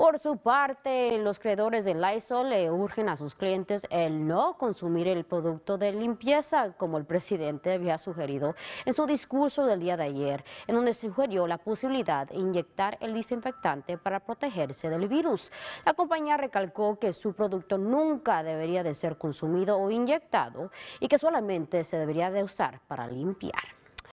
Por su parte, los creadores de Lysol le urgen a sus clientes el no consumir el producto de limpieza, como el presidente había sugerido en su discurso del día de ayer, en donde sugirió la posibilidad de inyectar el desinfectante para protegerse del virus. La compañía recalcó que su producto nunca debería de ser consumido o inyectado y que solamente se debería de usar para limpiar.